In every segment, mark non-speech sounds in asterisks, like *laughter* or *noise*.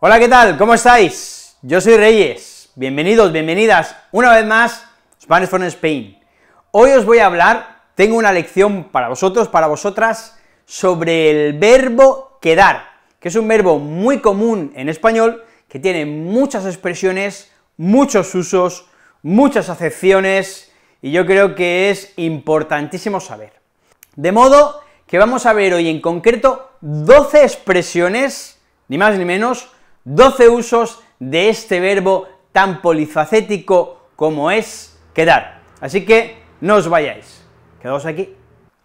Hola, ¿qué tal? ¿Cómo estáis? Yo soy Reyes. Bienvenidos, bienvenidas una vez más Spanish from Spain. Hoy os voy a hablar, tengo una lección para vosotros, para vosotras, sobre el verbo quedar, que es un verbo muy común en español, que tiene muchas expresiones, muchos usos, muchas acepciones, y yo creo que es importantísimo saber. De modo que vamos a ver hoy en concreto 12 expresiones, ni más ni menos, 12 usos de este verbo tan polifacético como es quedar. Así que no os vayáis, quedaos aquí.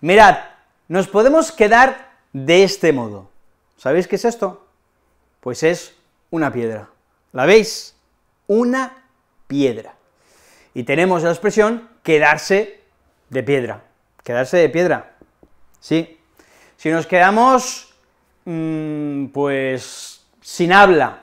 Mirad, nos podemos quedar de este modo. ¿Sabéis qué es esto? Pues es una piedra. ¿La veis? Una piedra. Y tenemos la expresión quedarse de piedra. Quedarse de piedra. Sí. Si nos quedamos, mm, pues, sin habla,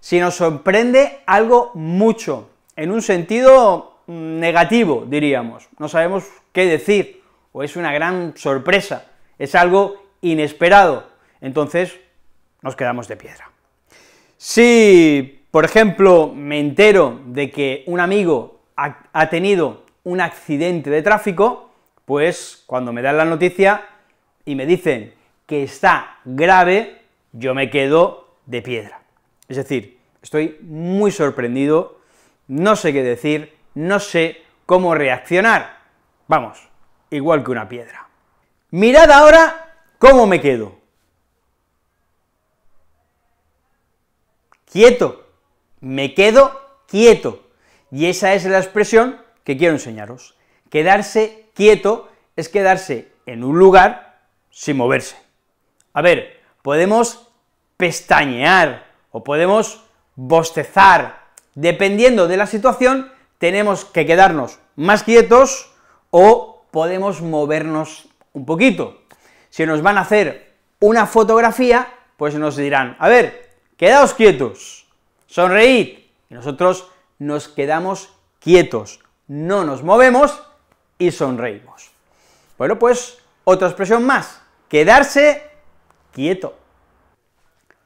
si nos sorprende algo mucho, en un sentido mm, negativo, diríamos. No sabemos qué decir, o es una gran sorpresa, es algo inesperado. Entonces, nos quedamos de piedra. Si, por ejemplo, me entero de que un amigo ha, tenido un accidente de tráfico, pues cuando me dan la noticia y me dicen que está grave, yo me quedo de piedra. Es decir, estoy muy sorprendido, no sé qué decir, no sé cómo reaccionar. Vamos, igual que una piedra. Mirad ahora cómo me quedo. Quieto, me quedo quieto. Y esa es la expresión que quiero enseñaros. Quedarse quieto es quedarse en un lugar sin moverse. A ver, podemos pestañear, o podemos bostezar. Dependiendo de la situación, tenemos que quedarnos más quietos o podemos movernos un poquito. Si nos van a hacer una fotografía, pues nos dirán, a ver, quedaos quietos, sonreíd. Y nosotros nos quedamos quietos, no nos movemos y sonreímos. Bueno, pues otra expresión más, quedarse quieto.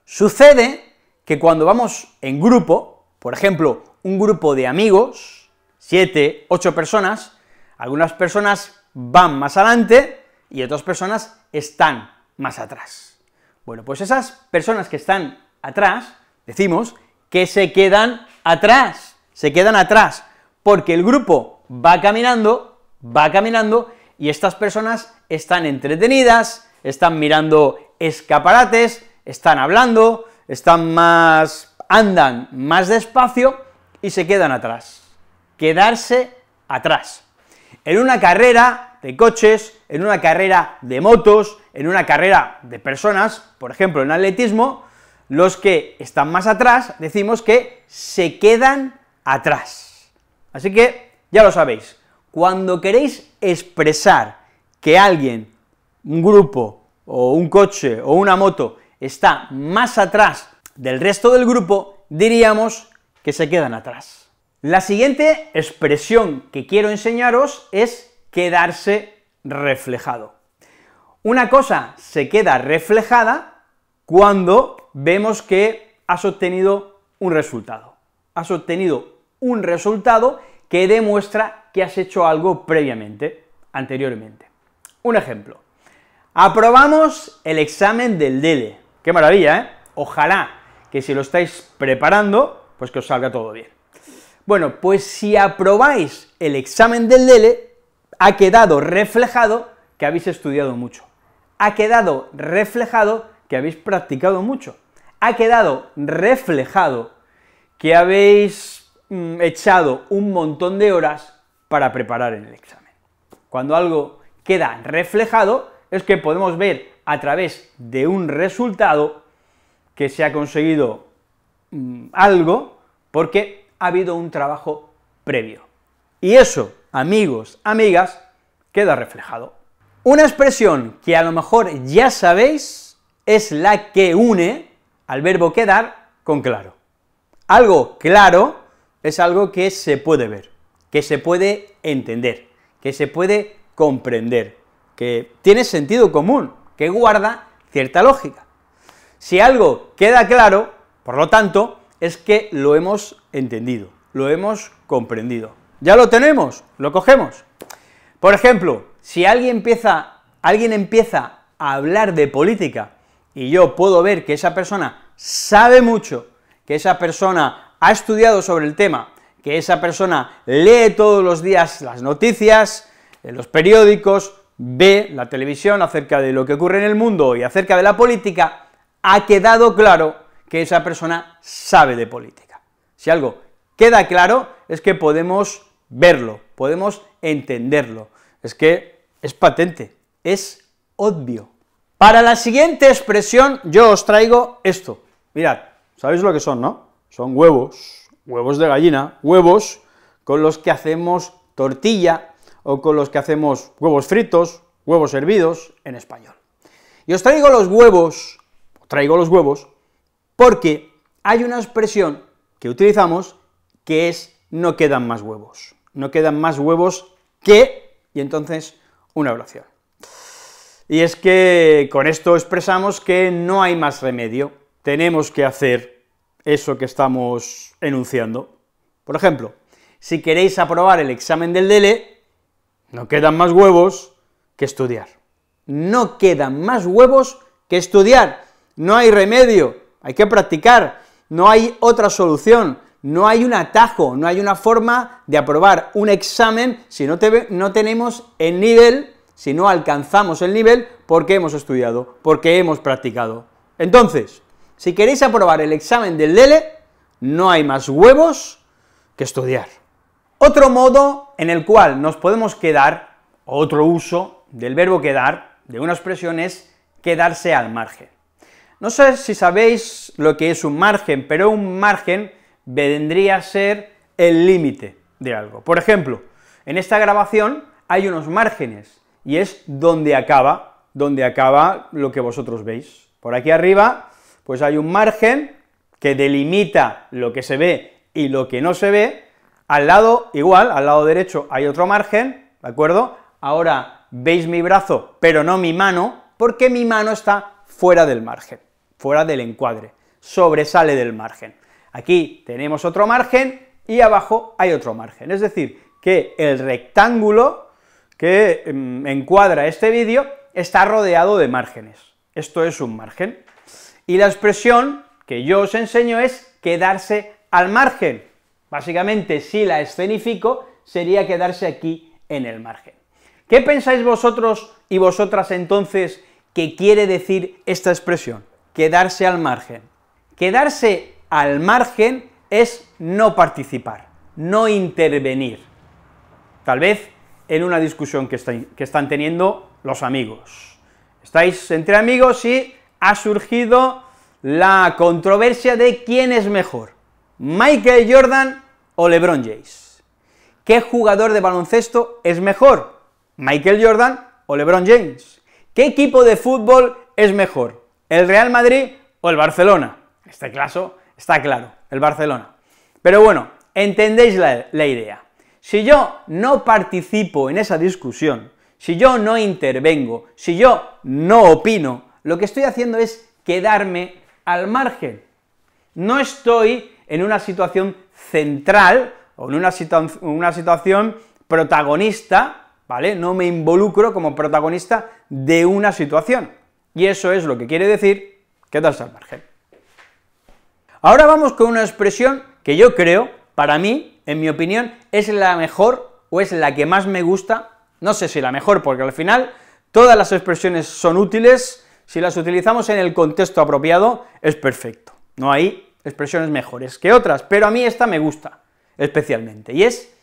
Sucede que cuando vamos en grupo, por ejemplo, un grupo de amigos, siete, ocho personas, algunas personas van más adelante y otras personas están más atrás. Bueno, pues esas personas que están atrás, decimos que se quedan atrás, se quedan atrás, porque el grupo va caminando, va caminando, y estas personas están entretenidas, están mirando escaparates, están hablando, están más, andan más despacio y se quedan atrás. Quedarse atrás. En una carrera de coches, en una carrera de motos, en una carrera de personas, por ejemplo, en atletismo, los que están más atrás decimos que se quedan atrás. Así que ya lo sabéis, cuando queréis expresar que alguien, un grupo, o un coche, o una moto, está más atrás del resto del grupo, diríamos que se quedan atrás. La siguiente expresión que quiero enseñaros es quedarse reflejado. Una cosa se queda reflejada cuando vemos que has obtenido un resultado. Has obtenido un resultado que demuestra que has hecho algo previamente, anteriormente. Un ejemplo. Aprobamos el examen del DELE. Qué maravilla, ¿eh? Ojalá que si lo estáis preparando, pues que os salga todo bien. Bueno, pues si aprobáis el examen del DELE, ha quedado reflejado que habéis estudiado mucho. Ha quedado reflejado que habéis practicado mucho. Ha quedado reflejado que habéis mm, echado un montón de horas para preparar el examen. Cuando algo queda reflejado es que podemos ver a través de un resultado que se ha conseguido mm, algo porque ha habido un trabajo previo. Y eso, amigos, amigas, queda reflejado. Una expresión que a lo mejor ya sabéis es la que une al verbo quedar con claro. Algo claro es algo que se puede ver, que se puede entender, que se puede comprender, que tiene sentido común, que guarda cierta lógica. Si algo queda claro, por lo tanto, es que lo hemos entendido, lo hemos comprendido. Ya lo tenemos, lo cogemos. Por ejemplo, si alguien empieza, alguien empieza a hablar de política y yo puedo ver que esa persona sabe mucho, que esa persona ha estudiado sobre el tema, que esa persona lee todos los días las noticias, eh, los periódicos, ve la televisión acerca de lo que ocurre en el mundo y acerca de la política, ha quedado claro que esa persona sabe de política. Si algo queda claro es que podemos verlo, podemos entenderlo. Es que es patente, es obvio. Para la siguiente expresión yo os traigo esto. Mirad, ¿sabéis lo que son, no? Son huevos, huevos de gallina, huevos con los que hacemos tortilla, o con los que hacemos huevos fritos, huevos hervidos en español. Y os traigo los huevos, traigo los huevos, porque hay una expresión que utilizamos que es no quedan más huevos, no quedan más huevos que, y entonces una oración. Y es que con esto expresamos que no hay más remedio, tenemos que hacer eso que estamos enunciando. Por ejemplo, si queréis aprobar el examen del DELE, no quedan más huevos que estudiar. No quedan más huevos que estudiar. No hay remedio, hay que practicar, no hay otra solución, no hay un atajo, no hay una forma de aprobar un examen si no, te, no tenemos el nivel, si no alcanzamos el nivel porque hemos estudiado, porque hemos practicado. Entonces, si queréis aprobar el examen del DELE, no hay más huevos que estudiar. Otro modo en el cual nos podemos quedar, otro uso del verbo quedar, de una expresión es quedarse al margen. No sé si sabéis lo que es un margen, pero un margen vendría a ser el límite de algo. Por ejemplo, en esta grabación hay unos márgenes, y es donde acaba, donde acaba lo que vosotros veis. Por aquí arriba, pues hay un margen que delimita lo que se ve y lo que no se ve, al lado, igual, al lado derecho hay otro margen, ¿de acuerdo? Ahora veis mi brazo, pero no mi mano, porque mi mano está fuera del margen, fuera del encuadre, sobresale del margen. Aquí tenemos otro margen y abajo hay otro margen, es decir, que el rectángulo que mm, encuadra este vídeo está rodeado de márgenes. Esto es un margen. Y la expresión que yo os enseño es quedarse al margen, Básicamente, si la escenifico, sería quedarse aquí en el margen. ¿Qué pensáis vosotros y vosotras entonces que quiere decir esta expresión? Quedarse al margen. Quedarse al margen es no participar, no intervenir. Tal vez en una discusión que, que están teniendo los amigos. Estáis entre amigos y ha surgido la controversia de quién es mejor, Michael Jordan o LeBron James? ¿Qué jugador de baloncesto es mejor? ¿Michael Jordan o LeBron James? ¿Qué equipo de fútbol es mejor? ¿El Real Madrid o el Barcelona? Este caso está claro, el Barcelona. Pero bueno, entendéis la, la idea. Si yo no participo en esa discusión, si yo no intervengo, si yo no opino, lo que estoy haciendo es quedarme al margen. No estoy en una situación central o en una, una situación protagonista, ¿vale? No me involucro como protagonista de una situación. Y eso es lo que quiere decir quedarse al margen. Ahora vamos con una expresión que yo creo, para mí, en mi opinión, es la mejor o es la que más me gusta, no sé si la mejor, porque al final todas las expresiones son útiles, si las utilizamos en el contexto apropiado es perfecto, no hay expresiones mejores que otras, pero a mí esta me gusta especialmente, y es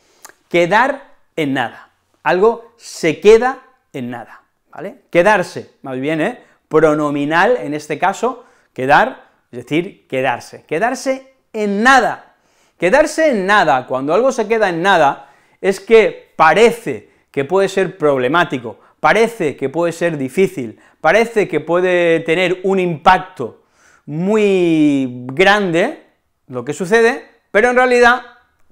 quedar en nada. Algo se queda en nada, ¿vale? Quedarse, más bien, ¿eh? Pronominal, en este caso, quedar, es decir, quedarse. Quedarse en nada. Quedarse en nada, cuando algo se queda en nada, es que parece que puede ser problemático, parece que puede ser difícil, parece que puede tener un impacto muy grande lo que sucede, pero en realidad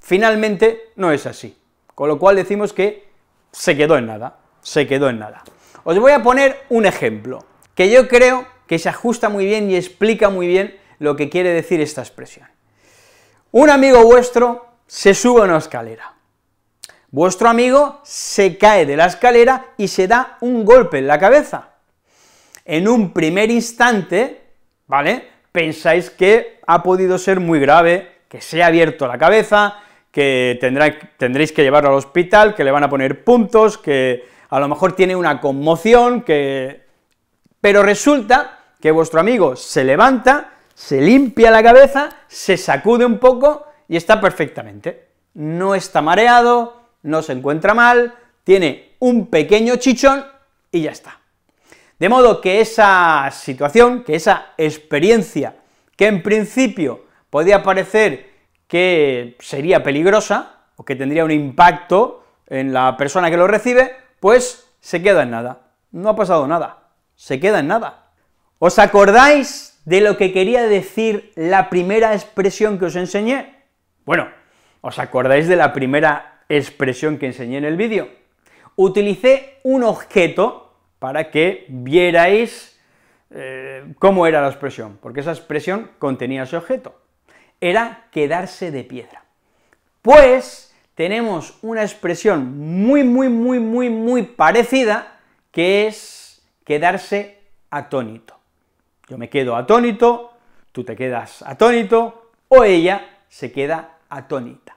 finalmente no es así. Con lo cual decimos que se quedó en nada, se quedó en nada. Os voy a poner un ejemplo que yo creo que se ajusta muy bien y explica muy bien lo que quiere decir esta expresión. Un amigo vuestro se sube a una escalera. Vuestro amigo se cae de la escalera y se da un golpe en la cabeza. En un primer instante, ¿vale? Pensáis que ha podido ser muy grave, que se ha abierto la cabeza, que tendréis que llevarlo al hospital, que le van a poner puntos, que a lo mejor tiene una conmoción, que... Pero resulta que vuestro amigo se levanta, se limpia la cabeza, se sacude un poco y está perfectamente. No está mareado, no se encuentra mal, tiene un pequeño chichón y ya está. De modo que esa situación, que esa experiencia, que en principio podía parecer que sería peligrosa o que tendría un impacto en la persona que lo recibe, pues se queda en nada. No ha pasado nada, se queda en nada. ¿Os acordáis de lo que quería decir la primera expresión que os enseñé? Bueno, ¿os acordáis de la primera expresión que enseñé en el vídeo? Utilicé un objeto para que vierais eh, cómo era la expresión, porque esa expresión contenía ese objeto. Era quedarse de piedra. Pues tenemos una expresión muy, muy, muy, muy, muy parecida, que es quedarse atónito. Yo me quedo atónito, tú te quedas atónito, o ella se queda atónita.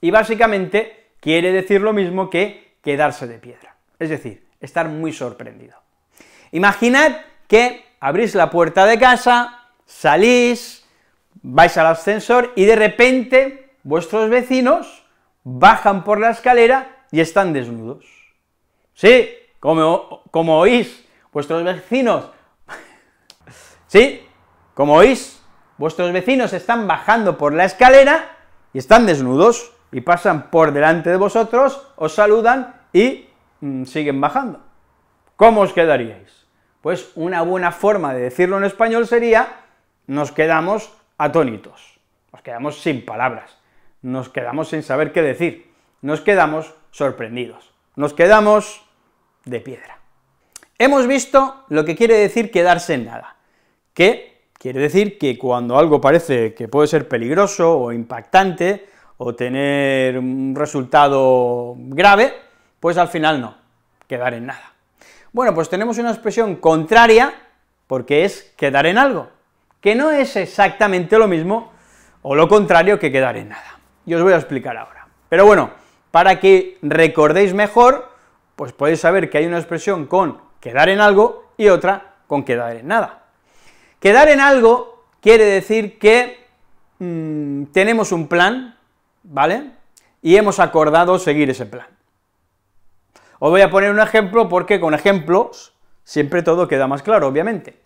Y básicamente quiere decir lo mismo que quedarse de piedra. Es decir, estar muy sorprendido. Imaginad que abrís la puerta de casa, salís, vais al ascensor y de repente vuestros vecinos bajan por la escalera y están desnudos. Sí, como, como oís, vuestros vecinos, *laughs* sí, como oís, vuestros vecinos están bajando por la escalera y están desnudos y pasan por delante de vosotros, os saludan y Mm, siguen bajando. ¿Cómo os quedaríais? Pues una buena forma de decirlo en español sería nos quedamos atónitos, nos quedamos sin palabras, nos quedamos sin saber qué decir, nos quedamos sorprendidos, nos quedamos de piedra. Hemos visto lo que quiere decir quedarse en nada, que quiere decir que cuando algo parece que puede ser peligroso o impactante o tener un resultado grave, pues al final no, quedar en nada. Bueno, pues tenemos una expresión contraria porque es quedar en algo, que no es exactamente lo mismo o lo contrario que quedar en nada. Y os voy a explicar ahora. Pero bueno, para que recordéis mejor, pues podéis saber que hay una expresión con quedar en algo y otra con quedar en nada. Quedar en algo quiere decir que mm, tenemos un plan, ¿vale? Y hemos acordado seguir ese plan. Os voy a poner un ejemplo porque con ejemplos siempre todo queda más claro, obviamente.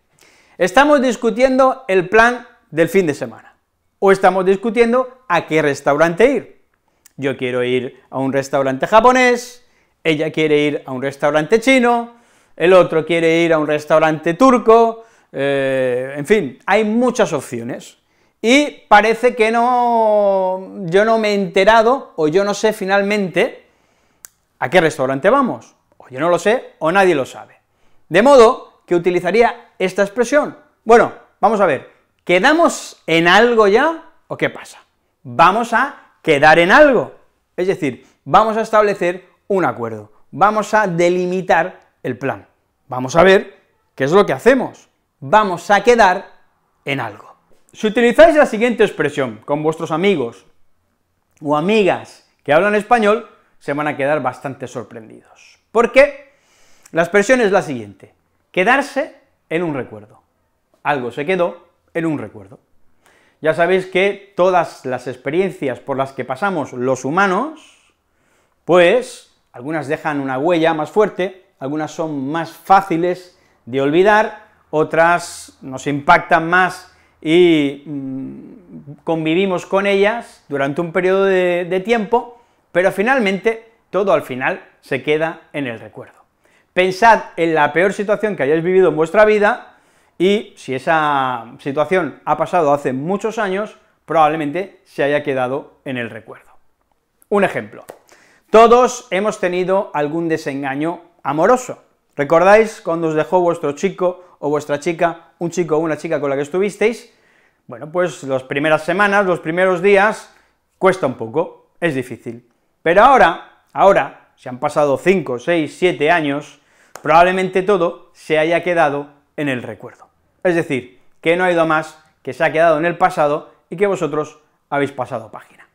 Estamos discutiendo el plan del fin de semana, o estamos discutiendo a qué restaurante ir. Yo quiero ir a un restaurante japonés, ella quiere ir a un restaurante chino, el otro quiere ir a un restaurante turco, eh, en fin, hay muchas opciones. Y parece que no, yo no me he enterado, o yo no sé finalmente, ¿A qué restaurante vamos? O yo no lo sé, o nadie lo sabe. De modo que utilizaría esta expresión. Bueno, vamos a ver, ¿quedamos en algo ya o qué pasa? Vamos a quedar en algo, es decir, vamos a establecer un acuerdo, vamos a delimitar el plan, vamos a ver qué es lo que hacemos, vamos a quedar en algo. Si utilizáis la siguiente expresión con vuestros amigos o amigas que hablan español, se van a quedar bastante sorprendidos. Porque la expresión es la siguiente, quedarse en un recuerdo. Algo se quedó en un recuerdo. Ya sabéis que todas las experiencias por las que pasamos los humanos, pues algunas dejan una huella más fuerte, algunas son más fáciles de olvidar, otras nos impactan más y mm, convivimos con ellas durante un periodo de tiempo, pero finalmente, todo al final se queda en el recuerdo. Pensad en la peor situación que hayáis vivido en vuestra vida y si esa situación ha pasado hace muchos años, probablemente se haya quedado en el recuerdo. Un ejemplo. Todos hemos tenido algún desengaño amoroso. ¿Recordáis cuando os dejó vuestro chico o vuestra chica, un chico o una chica con la que estuvisteis? Bueno, pues las primeras semanas, los primeros días, cuesta un poco, es difícil. Pero ahora, ahora, se han pasado 5, 6, 7 años, probablemente todo se haya quedado en el recuerdo. Es decir, que no ha ido más, que se ha quedado en el pasado y que vosotros habéis pasado página.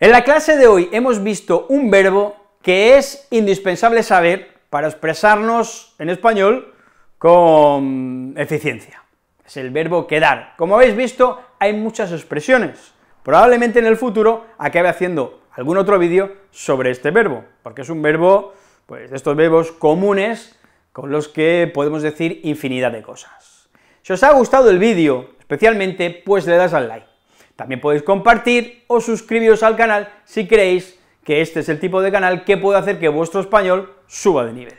En la clase de hoy hemos visto un verbo que es indispensable saber para expresarnos en español con eficiencia. Es el verbo quedar. Como habéis visto, hay muchas expresiones. Probablemente en el futuro acabe haciendo algún otro vídeo sobre este verbo, porque es un verbo, pues, de estos verbos comunes con los que podemos decir infinidad de cosas. Si os ha gustado el vídeo, especialmente, pues le das al like. También podéis compartir o suscribiros al canal si creéis que este es el tipo de canal que puede hacer que vuestro español suba de nivel.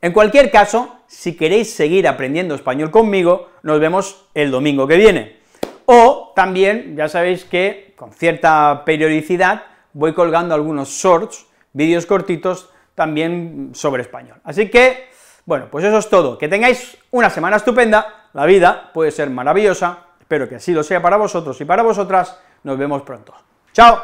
En cualquier caso, si queréis seguir aprendiendo español conmigo, nos vemos el domingo que viene. O también, ya sabéis que con cierta periodicidad voy colgando algunos shorts, vídeos cortitos también sobre español. Así que, bueno, pues eso es todo. Que tengáis una semana estupenda, la vida puede ser maravillosa, espero que así lo sea para vosotros y para vosotras. Nos vemos pronto. ¡Chao!